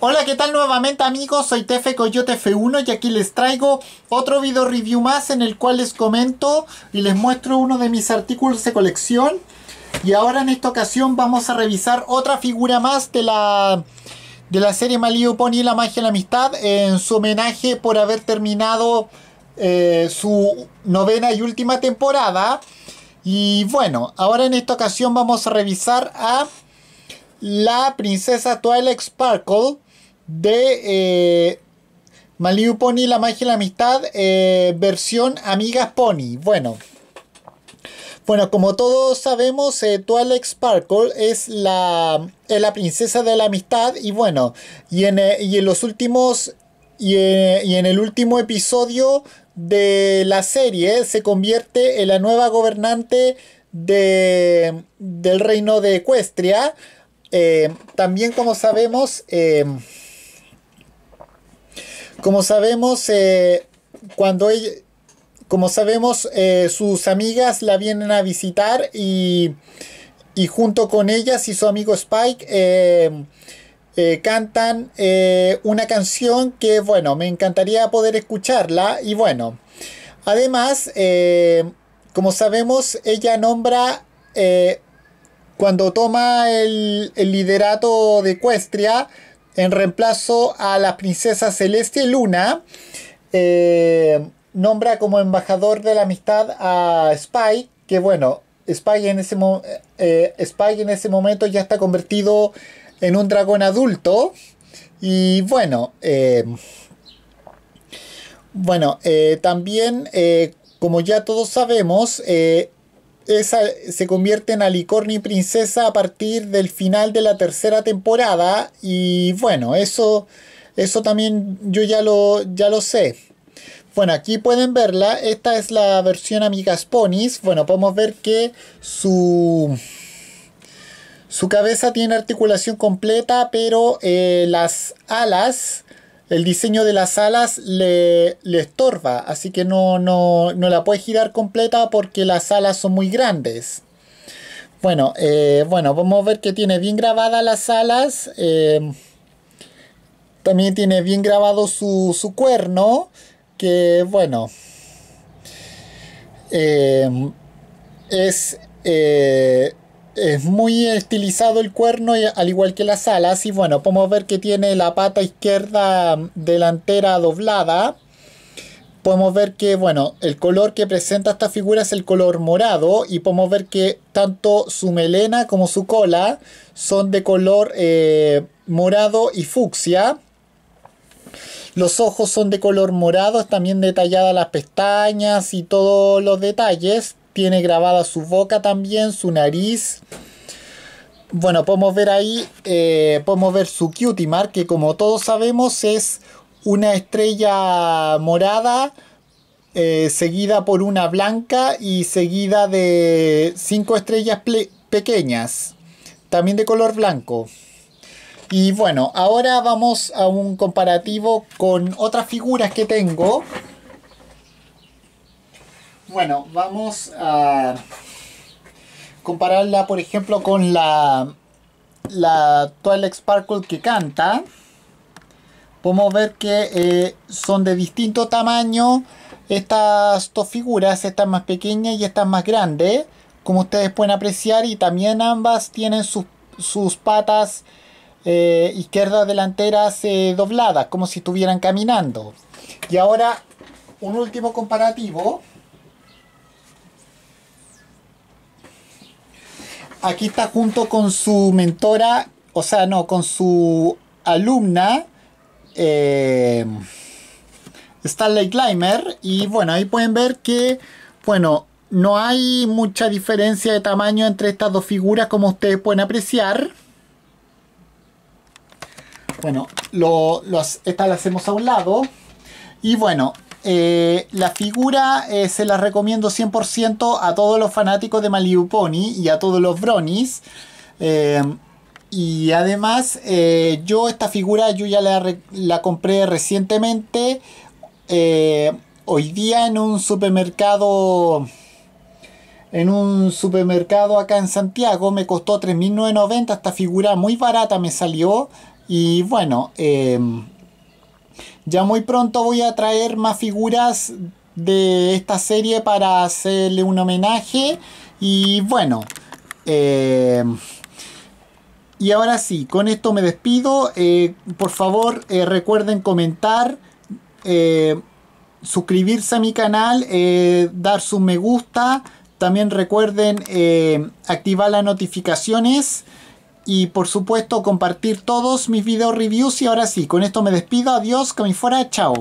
Hola, ¿qué tal nuevamente amigos? Soy Tefe Coyote F1 y aquí les traigo otro video review más en el cual les comento y les muestro uno de mis artículos de colección. Y ahora en esta ocasión vamos a revisar otra figura más de la, de la serie Malio Pony La Magia y la Amistad en su homenaje por haber terminado eh, su novena y última temporada. Y bueno, ahora en esta ocasión vamos a revisar a la princesa Twilight Sparkle de eh, Pony, la magia y la amistad, eh, versión Amigas Pony. Bueno. Bueno, como todos sabemos, eh, Twilight Sparkle es la, la princesa de la amistad y bueno, y en, eh, los últimos, y en, el último episodio de la serie se convierte en la nueva gobernante de, del reino de Ecuestria. Eh, también como sabemos, eh, como sabemos, eh, cuando ella, como sabemos, sus amigas la vienen a visitar y, y, junto con ellas y su amigo Spike cantan una canción que, bueno, me encantaría poder escucharla y bueno, además, como sabemos, ella nombra cuando toma el, liderato de Ecuestria en reemplazo a la princesa Celestia y Luna, eh, nombra como embajador de la amistad a Spike... que bueno, Spike en ese, eh, en ese momento ya está convertido en un dragón adulto. Y bueno, eh, bueno, también, como ya todos sabemos, esa, se convierte en Alicorni Princesa a partir del final de la tercera temporada. Y bueno, eso, eso también yo ya lo, ya lo sé. Bueno, aquí pueden verla. Esta es la versión Amigas Ponis. Bueno, podemos ver que su... Su cabeza tiene articulación completa, pero eh, las alas el diseño de las alas le, le estorba, así que no, no, no, la puedes girar completa porque las alas son muy grandes. Bueno, eh, bueno, vamos a ver que tiene bien grabadas las alas. Eh, también tiene bien grabado su, cuerno, que bueno, eh, es, es muy estilizado el cuerno, al igual que las alas. Y bueno, podemos ver que tiene la pata izquierda delantera doblada. Podemos ver que, bueno, el color que presenta esta figura es el color morado. Y podemos ver que tanto su melena como su cola son de color eh, morado y fucsia. Los ojos son de color morado, también detalladas las pestañas y todos los detalles tiene grabada su boca también, su nariz. Bueno, podemos ver ahí, eh, podemos ver su cutie mark, que como todos sabemos es una estrella morada, eh, seguida por una blanca y seguida de cinco estrellas pequeñas, también de color blanco. Y bueno, ahora vamos a un comparativo con otras figuras que tengo. Bueno, vamos a compararla, por ejemplo, con la, la Twilight Sparkle que canta. Podemos ver que eh, son de distinto tamaño estas dos figuras, esta más pequeña y esta más grande, como ustedes pueden apreciar, y también ambas tienen sus, patas eh, izquierdas delanteras eh, dobladas, como si estuvieran caminando. Y ahora, un último comparativo. Aquí está junto con su mentora, o sea, no, con su alumna, eh, Stanley Climber. Y bueno, ahí pueden ver que, bueno, no hay mucha diferencia de tamaño entre estas dos figuras como ustedes pueden apreciar. Bueno, lo, lo, esta la hacemos a un lado. Y bueno, eh, la figura eh, se la recomiendo 100% a todos los fanáticos de Maliuponi y a todos los Bronis. Eh, y además, yo esta figura yo ya la, la compré recientemente. hoy día en un supermercado. En un supermercado acá en Santiago me costó 3.990 esta figura muy barata me salió. Y bueno, ya muy pronto voy a traer más figuras de esta serie para hacerle un homenaje. Y bueno. Eh, y ahora sí, con esto me despido. Eh, por favor, eh, recuerden comentar, suscribirse a mi canal, dar su me gusta. También recuerden activar las notificaciones y por supuesto compartir todos mis video reviews y ahora sí, con esto me despido, adiós, que me fuera, chao.